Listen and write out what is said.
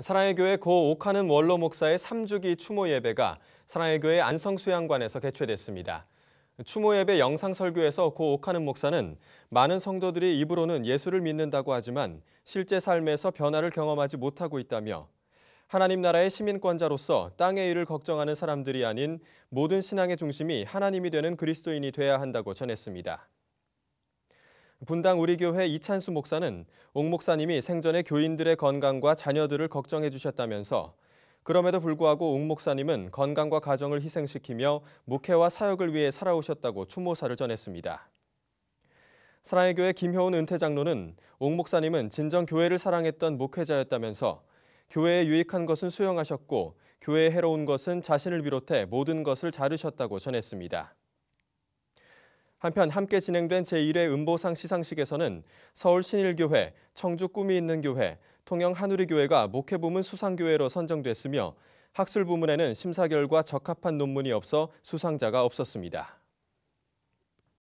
사랑의 교회 고 오카는 원로 목사의 3주기 추모 예배가 사랑의 교회 안성 수양관에서 개최됐습니다. 추모 예배 영상 설교에서 고 오카는 목사는 많은 성도들이 입으로는 예수를 믿는다고 하지만 실제 삶에서 변화를 경험하지 못하고 있다며 하나님 나라의 시민권자로서 땅의 일을 걱정하는 사람들이 아닌 모든 신앙의 중심이 하나님이 되는 그리스도인이 돼야 한다고 전했습니다. 분당 우리교회 이찬수 목사는 옥 목사님이 생전에 교인들의 건강과 자녀들을 걱정해 주셨다면서 그럼에도 불구하고 옥 목사님은 건강과 가정을 희생시키며 목회와 사역을 위해 살아오셨다고 추모사를 전했습니다. 사랑의 교회 김효은 은퇴 장로는 옥 목사님은 진정 교회를 사랑했던 목회자였다면서 교회에 유익한 것은 수용하셨고 교회에 해로운 것은 자신을 비롯해 모든 것을 자르셨다고 전했습니다. 한편 함께 진행된 제1회 음보상 시상식에서는 서울 신일교회, 청주 꿈이 있는 교회, 통영 한우리교회가 목회부문 수상교회로 선정됐으며 학술부문에는 심사 결과 적합한 논문이 없어 수상자가 없었습니다.